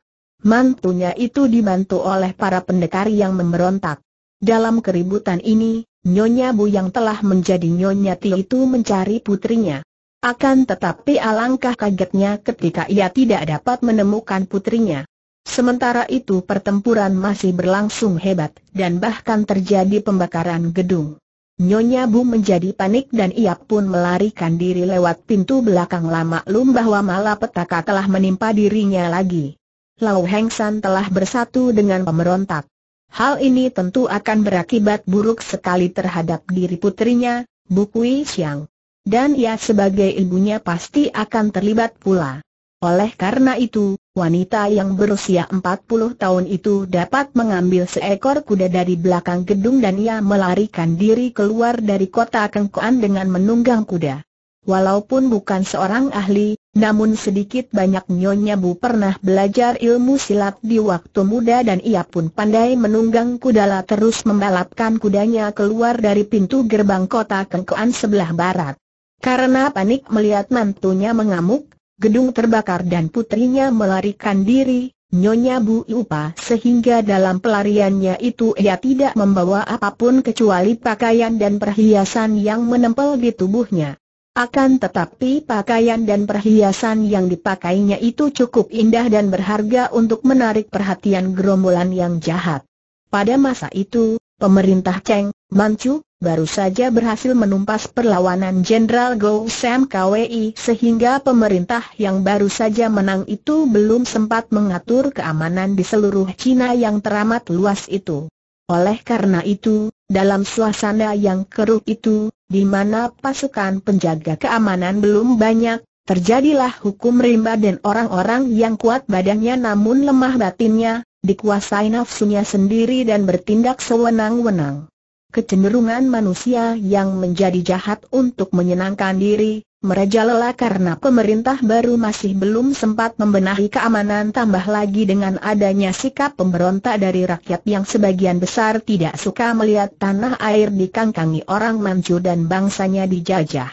Mantunya itu dibantu oleh para pendekar yang memberontak. Dalam keributan ini, Nyonya Bu yang telah menjadi Nyonya Ti itu mencari putrinya. Akan tetapi alangkah kagetnya ketika ia tidak dapat menemukan putrinya. Sementara itu pertempuran masih berlangsung hebat dan bahkan terjadi pembakaran gedung. Nyonya Bu menjadi panik dan ia pun melarikan diri lewat pintu belakang lama lum bahwa malapetaka telah menimpa dirinya lagi. Lau Heng San telah bersatu dengan pemberontak. Hal ini tentu akan berakibat buruk sekali terhadap diri putrinya, Bukui Siang. Dan ia sebagai ibunya pasti akan terlibat pula. Oleh karena itu, wanita yang berusia 40 tahun itu dapat mengambil seekor kuda dari belakang gedung dan ia melarikan diri keluar dari kota Kengkoan dengan menunggang kuda. Walaupun bukan seorang ahli, namun sedikit banyak Nyonya Bu pernah belajar ilmu silat di waktu muda dan ia pun pandai menunggang kudala terus membalapkan kudanya keluar dari pintu gerbang kota Kengkoan sebelah barat. Karena panik melihat mantunya mengamuk, gedung terbakar dan putrinya melarikan diri, Nyonya Bu lupa sehingga dalam pelariannya itu ia tidak membawa apapun kecuali pakaian dan perhiasan yang menempel di tubuhnya. Akan tetapi pakaian dan perhiasan yang dipakainya itu cukup indah dan berharga untuk menarik perhatian gerombolan yang jahat. Pada masa itu, pemerintah Cheng, Manchu, baru saja berhasil menumpas perlawanan Jenderal Go Sam KWI sehingga pemerintah yang baru saja menang itu belum sempat mengatur keamanan di seluruh China yang teramat luas itu. Oleh karena itu, dalam suasana yang keruh itu, di mana pasukan penjaga keamanan belum banyak, terjadilah hukum rimba dan orang-orang yang kuat badannya namun lemah batinnya, dikuasai nafsunya sendiri dan bertindak sewenang-wenang. Kecenderungan manusia yang menjadi jahat untuk menyenangkan diri, lelah karena pemerintah baru masih belum sempat membenahi keamanan tambah lagi dengan adanya sikap pemberontak dari rakyat yang sebagian besar tidak suka melihat tanah air dikangkangi orang Manchu dan bangsanya dijajah.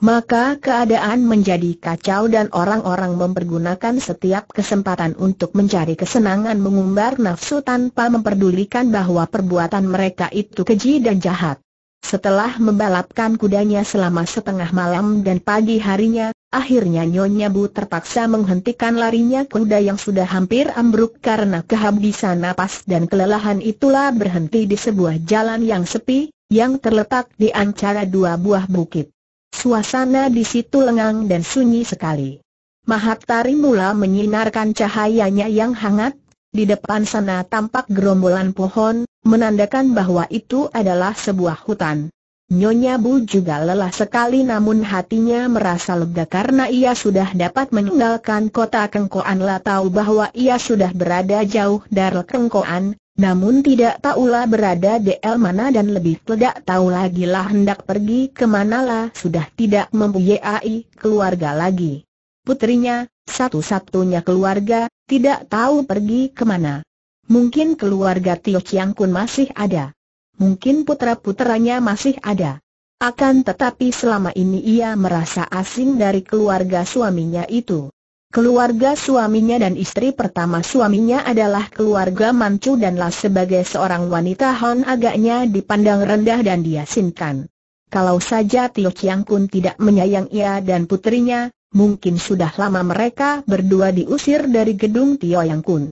Maka keadaan menjadi kacau dan orang-orang mempergunakan setiap kesempatan untuk mencari kesenangan mengumbar nafsu tanpa memperdulikan bahwa perbuatan mereka itu keji dan jahat. Setelah membalapkan kudanya selama setengah malam dan pagi harinya, akhirnya Nyonya Bu terpaksa menghentikan larinya kuda yang sudah hampir ambruk karena kehabisan napas dan kelelahan itulah berhenti di sebuah jalan yang sepi, yang terletak di antara dua buah bukit. Suasana di situ lengang dan sunyi sekali. Mahatari mula menyinarkan cahayanya yang hangat, di depan sana tampak gerombolan pohon, menandakan bahwa itu adalah sebuah hutan. Nyonya Bu juga lelah sekali namun hatinya merasa lega karena ia sudah dapat meninggalkan kota Kengkoan lah tahu bahwa ia sudah berada jauh dari Kengkoan, namun tidak tahulah berada di el mana dan lebih tidak tahu lagi lah hendak pergi kemana lah sudah tidak mempunyai keluarga lagi putrinya, satu-satunya keluarga, tidak tahu pergi kemana. Mungkin keluarga Tio Chiang Kun masih ada. Mungkin putra-putranya masih ada. Akan tetapi selama ini ia merasa asing dari keluarga suaminya itu. Keluarga suaminya dan istri pertama suaminya adalah keluarga manchu dan lah sebagai seorang wanita Hon agaknya dipandang rendah dan diasinkan. Kalau saja Tio Chiang Kun tidak menyayang ia dan putrinya, Mungkin sudah lama mereka berdua diusir dari gedung Tio Yang Kun.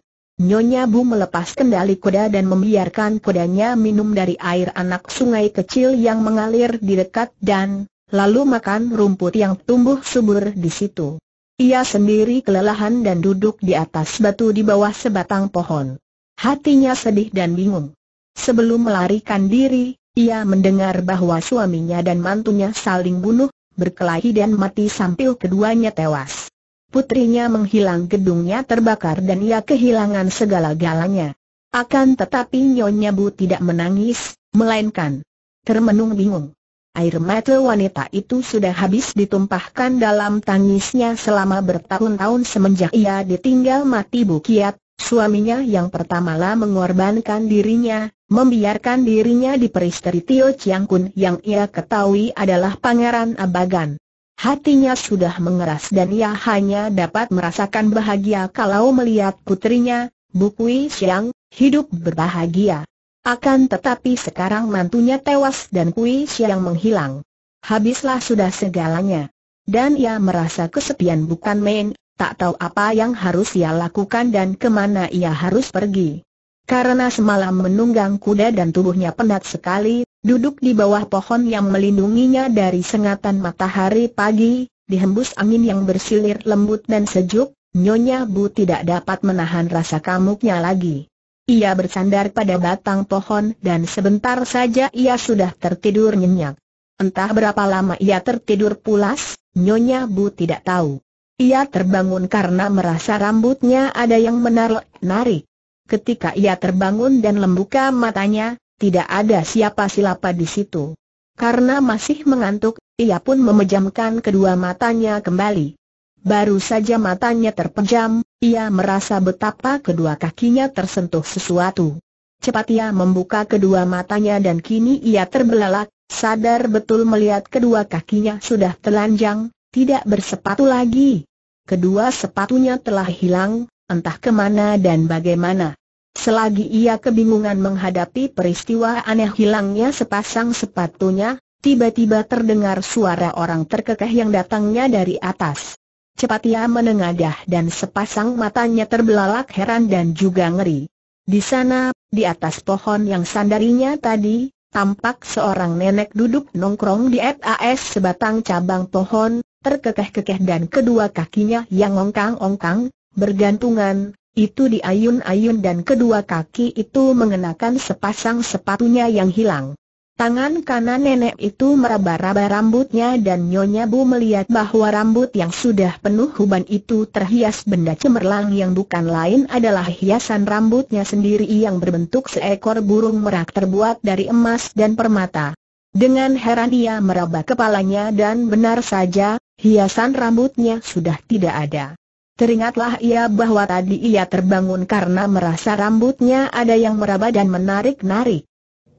Nyonya Bu melepas kendali kuda dan membiarkan kudanya minum dari air anak sungai kecil yang mengalir di dekat dan lalu makan rumput yang tumbuh subur di situ. Ia sendiri kelelahan dan duduk di atas batu di bawah sebatang pohon. Hatinya sedih dan bingung. Sebelum melarikan diri, ia mendengar bahwa suaminya dan mantunya saling bunuh berkelahi dan mati sambil keduanya tewas. Putrinya menghilang gedungnya terbakar dan ia kehilangan segala-galanya. Akan tetapi Nyonya Bu tidak menangis, melainkan termenung bingung. Air mata wanita itu sudah habis ditumpahkan dalam tangisnya selama bertahun-tahun semenjak ia ditinggal mati Bu Kiat, suaminya yang pertamalah mengorbankan dirinya, membiarkan dirinya diperisteri Tio Chiang Kun yang ia ketahui adalah Pangeran Abagan. Hatinya sudah mengeras dan ia hanya dapat merasakan bahagia kalau melihat putrinya, Bukui Siang, hidup berbahagia. Akan tetapi sekarang mantunya tewas dan Kui Siang menghilang. Habislah sudah segalanya. Dan ia merasa kesepian bukan main, tak tahu apa yang harus ia lakukan dan kemana ia harus pergi. Karena semalam menunggang kuda dan tubuhnya penat sekali, duduk di bawah pohon yang melindunginya dari sengatan matahari pagi, dihembus angin yang bersilir lembut dan sejuk, Nyonya Bu tidak dapat menahan rasa kamuknya lagi. Ia bersandar pada batang pohon dan sebentar saja ia sudah tertidur nyenyak. Entah berapa lama ia tertidur pulas, Nyonya Bu tidak tahu. Ia terbangun karena merasa rambutnya ada yang menarik-narik. Ketika ia terbangun dan membuka matanya, tidak ada siapa silapa di situ. Karena masih mengantuk, ia pun memejamkan kedua matanya kembali. Baru saja matanya terpejam, ia merasa betapa kedua kakinya tersentuh sesuatu. Cepat ia membuka kedua matanya dan kini ia terbelalak, sadar betul melihat kedua kakinya sudah telanjang, tidak bersepatu lagi. Kedua sepatunya telah hilang, entah kemana dan bagaimana. Selagi ia kebingungan menghadapi peristiwa aneh hilangnya sepasang sepatunya, tiba-tiba terdengar suara orang terkekeh yang datangnya dari atas. Cepat ia menengadah dan sepasang matanya terbelalak heran dan juga ngeri. Di sana, di atas pohon yang sandarinya tadi, tampak seorang nenek duduk nongkrong di atas sebatang cabang pohon, terkekeh-kekeh dan kedua kakinya yang ongkang-ongkang, bergantungan, itu diayun-ayun dan kedua kaki itu mengenakan sepasang sepatunya yang hilang. Tangan kanan nenek itu meraba-raba rambutnya dan Nyonya Bu melihat bahwa rambut yang sudah penuh huban itu terhias benda cemerlang yang bukan lain adalah hiasan rambutnya sendiri yang berbentuk seekor burung merak terbuat dari emas dan permata. Dengan heran ia meraba kepalanya dan benar saja, hiasan rambutnya sudah tidak ada. Teringatlah ia bahwa tadi ia terbangun karena merasa rambutnya ada yang meraba dan menarik-narik.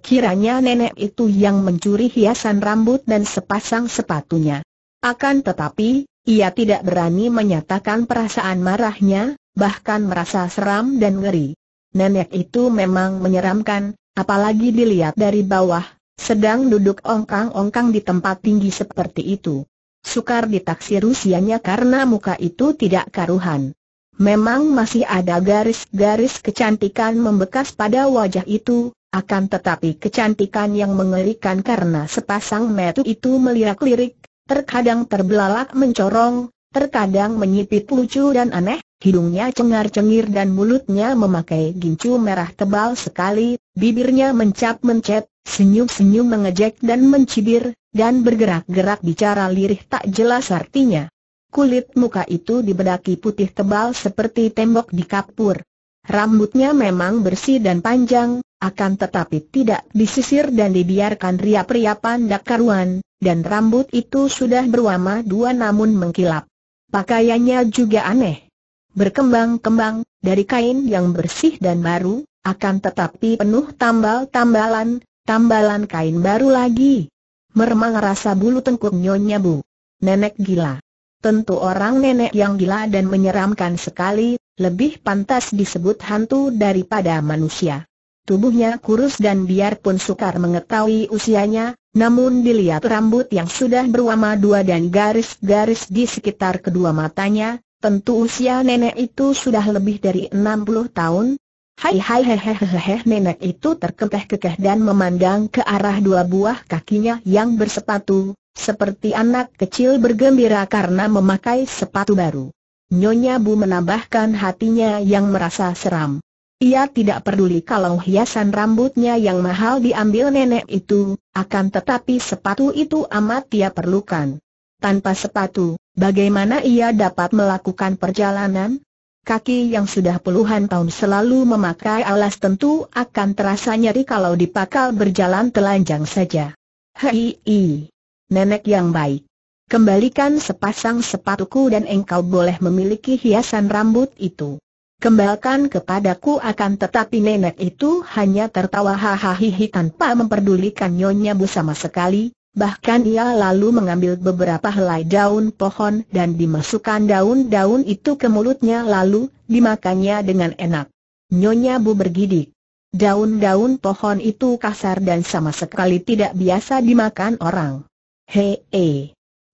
Kiranya nenek itu yang mencuri hiasan rambut dan sepasang sepatunya. Akan tetapi, ia tidak berani menyatakan perasaan marahnya, bahkan merasa seram dan ngeri. Nenek itu memang menyeramkan, apalagi dilihat dari bawah, sedang duduk ongkang-ongkang di tempat tinggi seperti itu. Sukar ditaksir usianya karena muka itu tidak karuhan. Memang masih ada garis-garis kecantikan membekas pada wajah itu, akan tetapi kecantikan yang mengerikan karena sepasang mata itu melirak-lirik, terkadang terbelalak mencorong, terkadang menyipit lucu dan aneh, hidungnya cengar-cengir dan mulutnya memakai gincu merah tebal sekali, bibirnya mencap-mencet, senyum-senyum mengejek dan mencibir, dan bergerak-gerak bicara lirih tak jelas artinya. Kulit muka itu dibedaki putih tebal seperti tembok di kapur. Rambutnya memang bersih dan panjang, akan tetapi tidak disisir dan dibiarkan riap-riapan dakaruan, dan rambut itu sudah berwarna dua namun mengkilap. Pakaiannya juga aneh. Berkembang-kembang, dari kain yang bersih dan baru, akan tetapi penuh tambal-tambalan, tambalan kain baru lagi meremang rasa bulu tengkuk Nyonya Bu. Nenek gila. Tentu orang nenek yang gila dan menyeramkan sekali, lebih pantas disebut hantu daripada manusia. Tubuhnya kurus dan biarpun sukar mengetahui usianya, namun dilihat rambut yang sudah berwarna dua dan garis-garis di sekitar kedua matanya, tentu usia nenek itu sudah lebih dari enam puluh tahun, Hai hai hai nenek itu terkekeh-kekeh dan memandang ke arah dua buah kakinya yang bersepatu, seperti anak kecil bergembira karena memakai sepatu baru. Nyonya Bu menambahkan hatinya yang merasa seram. Ia tidak peduli kalau hiasan rambutnya yang mahal diambil nenek itu, akan tetapi sepatu itu amat ia perlukan. Tanpa sepatu, bagaimana ia dapat melakukan perjalanan? Kaki yang sudah puluhan tahun selalu memakai alas tentu akan terasa nyeri kalau dipakal berjalan telanjang saja. Hei, nenek yang baik. Kembalikan sepasang sepatuku dan engkau boleh memiliki hiasan rambut itu. Kembalikan kepadaku akan tetapi nenek itu hanya tertawa hahaha tanpa memperdulikan nyonya bu sama sekali, Bahkan ia lalu mengambil beberapa helai daun pohon dan dimasukkan daun-daun itu ke mulutnya lalu dimakannya dengan enak. Nyonya Bu bergidik. Daun-daun pohon itu kasar dan sama sekali tidak biasa dimakan orang. Hei,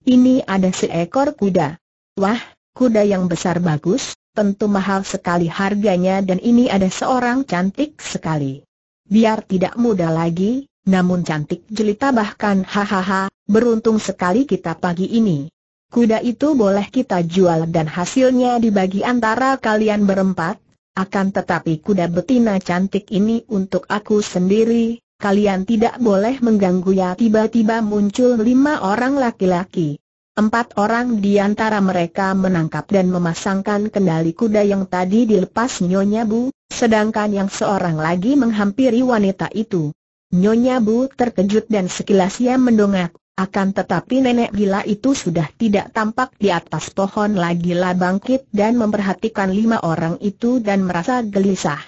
ini ada seekor kuda. Wah, kuda yang besar bagus, tentu mahal sekali harganya dan ini ada seorang cantik sekali. Biar tidak mudah lagi, namun cantik jelita bahkan hahaha, beruntung sekali kita pagi ini. Kuda itu boleh kita jual dan hasilnya dibagi antara kalian berempat, akan tetapi kuda betina cantik ini untuk aku sendiri, kalian tidak boleh mengganggu ya tiba-tiba muncul lima orang laki-laki. Empat orang di antara mereka menangkap dan memasangkan kendali kuda yang tadi dilepas Nyonya Bu, sedangkan yang seorang lagi menghampiri wanita itu. Nyonya Bu terkejut dan sekilas ia mendongak, akan tetapi nenek gila itu sudah tidak tampak di atas pohon lagi lah bangkit dan memperhatikan lima orang itu dan merasa gelisah.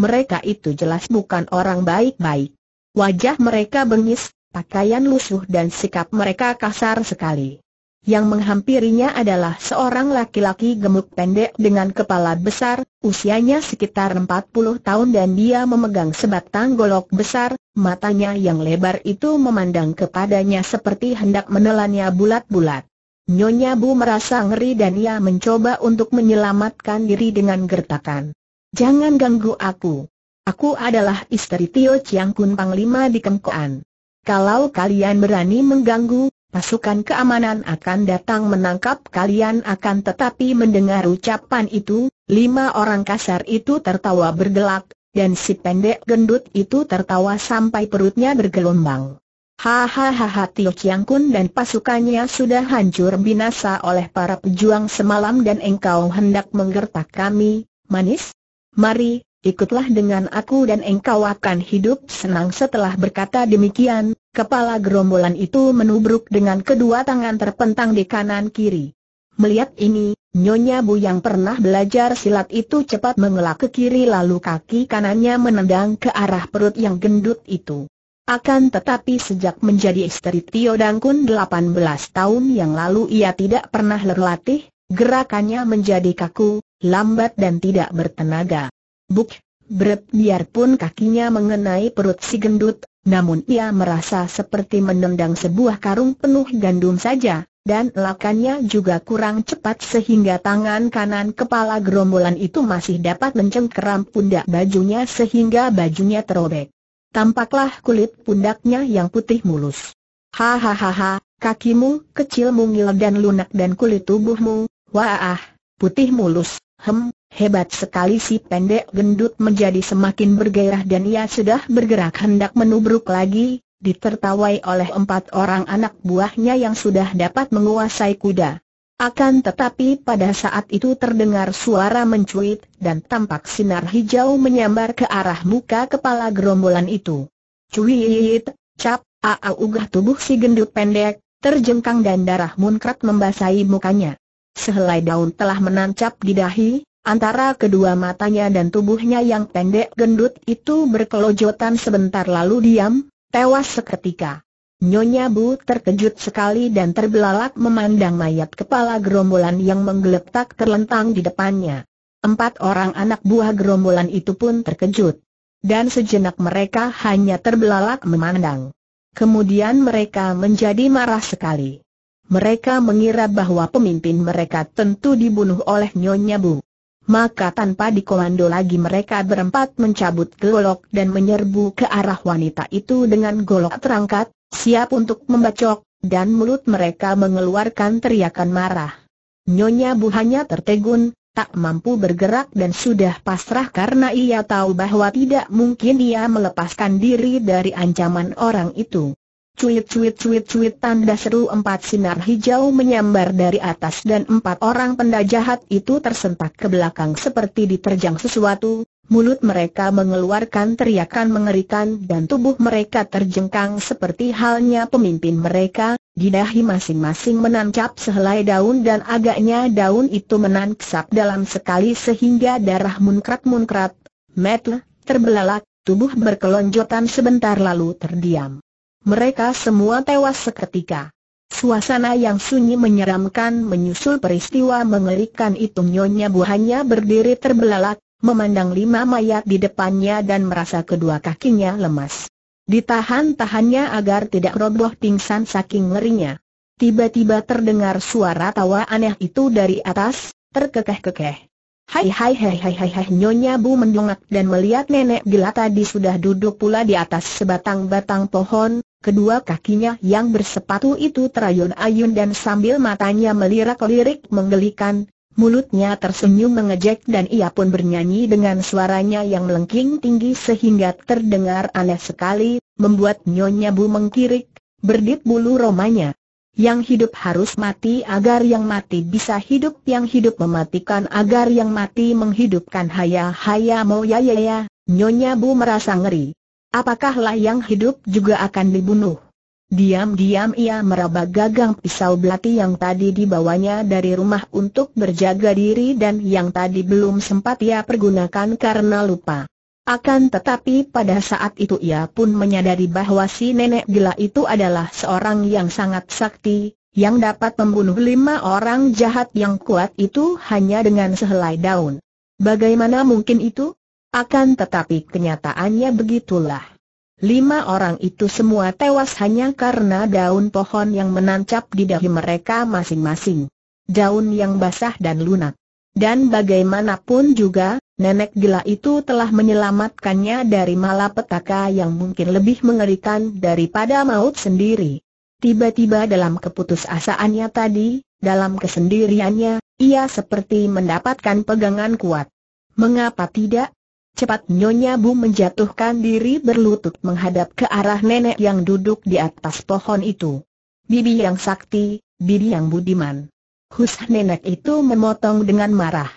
Mereka itu jelas bukan orang baik-baik. Wajah mereka bengis, pakaian lusuh dan sikap mereka kasar sekali. Yang menghampirinya adalah seorang laki-laki gemuk pendek dengan kepala besar, usianya sekitar 40 tahun dan dia memegang sebatang golok besar, matanya yang lebar itu memandang kepadanya seperti hendak menelannya bulat-bulat. Nyonya Bu merasa ngeri dan ia mencoba untuk menyelamatkan diri dengan gertakan. Jangan ganggu aku. Aku adalah istri Tio Chiang Kun Panglima di Kemkoan. Kalau kalian berani mengganggu, pasukan keamanan akan datang menangkap kalian akan tetapi mendengar ucapan itu, lima orang kasar itu tertawa bergelak, dan si pendek gendut itu tertawa sampai perutnya bergelombang. Hahaha Tio Chiang Kun dan pasukannya sudah hancur binasa oleh para pejuang semalam dan engkau hendak menggertak kami, manis? Mari, ikutlah dengan aku dan engkau akan hidup senang setelah berkata demikian, Kepala gerombolan itu menubruk dengan kedua tangan terpentang di kanan kiri. Melihat ini, Nyonya Bu yang pernah belajar silat itu cepat mengelak ke kiri lalu kaki kanannya menendang ke arah perut yang gendut itu. Akan tetapi sejak menjadi istri Tio Dangkun 18 tahun yang lalu ia tidak pernah berlatih, gerakannya menjadi kaku, lambat dan tidak bertenaga. Buk, berat biarpun kakinya mengenai perut si gendut, namun ia merasa seperti menendang sebuah karung penuh gandum saja, dan lakannya juga kurang cepat sehingga tangan kanan kepala gerombolan itu masih dapat mencengkeram pundak bajunya sehingga bajunya terobek. Tampaklah kulit pundaknya yang putih mulus. Hahaha, kakimu, kecil mungil dan lunak dan kulit tubuhmu, wah, putih mulus, hem, Hebat sekali si pendek gendut menjadi semakin bergairah dan ia sudah bergerak hendak menubruk lagi, ditertawai oleh empat orang anak buahnya yang sudah dapat menguasai kuda. Akan tetapi pada saat itu terdengar suara mencuit dan tampak sinar hijau menyambar ke arah muka kepala gerombolan itu. Cuit, cap, aa ugah tubuh si gendut pendek, terjengkang dan darah munkrat membasahi mukanya. Sehelai daun telah menancap di dahi, Antara kedua matanya dan tubuhnya yang pendek gendut itu berkelojotan sebentar lalu diam, tewas seketika. Nyonya Bu terkejut sekali dan terbelalak memandang mayat kepala gerombolan yang menggeletak terlentang di depannya. Empat orang anak buah gerombolan itu pun terkejut. Dan sejenak mereka hanya terbelalak memandang. Kemudian mereka menjadi marah sekali. Mereka mengira bahwa pemimpin mereka tentu dibunuh oleh Nyonya Bu maka tanpa dikomando lagi mereka berempat mencabut golok dan menyerbu ke arah wanita itu dengan golok terangkat, siap untuk membacok, dan mulut mereka mengeluarkan teriakan marah. Nyonya Bu hanya tertegun, tak mampu bergerak dan sudah pasrah karena ia tahu bahwa tidak mungkin ia melepaskan diri dari ancaman orang itu. Cuit-cuit-cuit-cuit tanda seru empat sinar hijau menyambar dari atas dan empat orang penda jahat itu tersentak ke belakang seperti diterjang sesuatu, mulut mereka mengeluarkan teriakan mengerikan dan tubuh mereka terjengkang seperti halnya pemimpin mereka, di dahi masing-masing menancap sehelai daun dan agaknya daun itu menancap dalam sekali sehingga darah munkrat-munkrat, metel, terbelalak, tubuh berkelonjotan sebentar lalu terdiam. Mereka semua tewas seketika. Suasana yang sunyi menyeramkan menyusul peristiwa mengerikan itu Nyonya Bu hanya berdiri terbelalak, memandang lima mayat di depannya dan merasa kedua kakinya lemas. Ditahan-tahannya agar tidak roboh pingsan saking ngerinya. Tiba-tiba terdengar suara tawa aneh itu dari atas, terkekeh-kekeh. Hai hai hai hai hai hai Nyonya Bu mendongak dan melihat nenek gila tadi sudah duduk pula di atas sebatang batang pohon, Kedua kakinya yang bersepatu itu terayun-ayun dan sambil matanya melirak-lirik menggelikan, mulutnya tersenyum mengejek dan ia pun bernyanyi dengan suaranya yang melengking tinggi sehingga terdengar aneh sekali, membuat Nyonya Bu mengkirik, berdip bulu romanya. Yang hidup harus mati agar yang mati bisa hidup Yang hidup mematikan agar yang mati menghidupkan Haya haya mo ya ya ya Nyonya Bu merasa ngeri Apakahlah yang hidup juga akan dibunuh? Diam-diam ia meraba gagang pisau belati yang tadi dibawanya dari rumah untuk berjaga diri dan yang tadi belum sempat ia pergunakan karena lupa. Akan tetapi pada saat itu ia pun menyadari bahwa si nenek gila itu adalah seorang yang sangat sakti, yang dapat membunuh lima orang jahat yang kuat itu hanya dengan sehelai daun. Bagaimana mungkin itu? Akan tetapi kenyataannya begitulah. Lima orang itu semua tewas hanya karena daun pohon yang menancap di dahi mereka masing-masing. Daun yang basah dan lunak. Dan bagaimanapun juga, nenek gila itu telah menyelamatkannya dari malapetaka yang mungkin lebih mengerikan daripada maut sendiri. Tiba-tiba dalam keputusasaannya tadi, dalam kesendiriannya, ia seperti mendapatkan pegangan kuat. Mengapa tidak? Cepat Nyonya Bu menjatuhkan diri berlutut menghadap ke arah nenek yang duduk di atas pohon itu. Bibi yang sakti, bibi yang budiman. Hus nenek itu memotong dengan marah.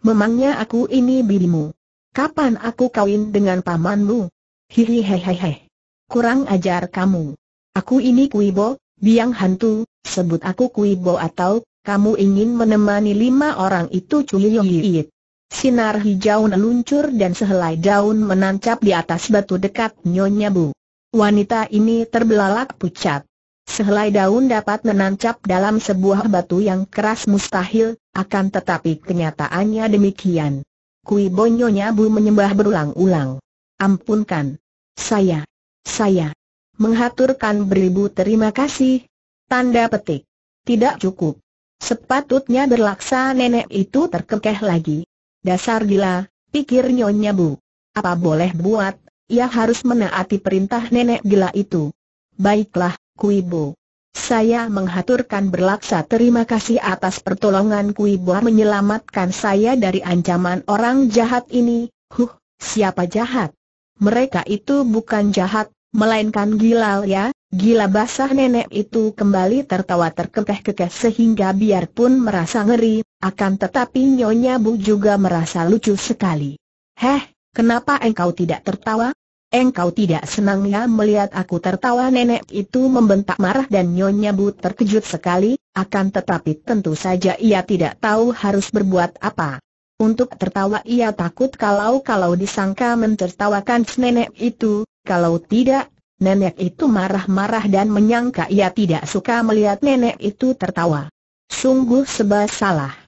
Memangnya aku ini bibimu? Kapan aku kawin dengan pamanmu? hehehe. Kurang ajar kamu. Aku ini Kuibo, biang hantu, sebut aku Kuibo atau, kamu ingin menemani lima orang itu Cuyoyit. Sinar hijau meluncur dan sehelai daun menancap di atas batu dekat Nyonya Bu. Wanita ini terbelalak pucat. Sehelai daun dapat menancap dalam sebuah batu yang keras mustahil, akan tetapi kenyataannya demikian. Kui Bonyonya Bu menyembah berulang-ulang. Ampunkan. Saya. Saya. Menghaturkan beribu terima kasih. Tanda petik. Tidak cukup. Sepatutnya berlaksa nenek itu terkekeh lagi. Dasar gila, pikir Nyonya Bu. Apa boleh buat, ia ya harus menaati perintah nenek gila itu. Baiklah, Bu. Saya menghaturkan berlaksa terima kasih atas pertolongan Kuibo menyelamatkan saya dari ancaman orang jahat ini. Huh, siapa jahat? Mereka itu bukan jahat, melainkan gila ya. Gila basah nenek itu kembali tertawa terkekeh-kekeh sehingga biarpun merasa ngeri, akan tetapi Nyonya Bu juga merasa lucu sekali. Heh, kenapa engkau tidak tertawa? Engkau tidak senangnya melihat aku tertawa nenek itu membentak marah dan Nyonya Bu terkejut sekali, akan tetapi tentu saja ia tidak tahu harus berbuat apa. Untuk tertawa ia takut kalau-kalau disangka mentertawakan nenek itu, kalau tidak, nenek itu marah-marah dan menyangka ia tidak suka melihat nenek itu tertawa. Sungguh sebab salah.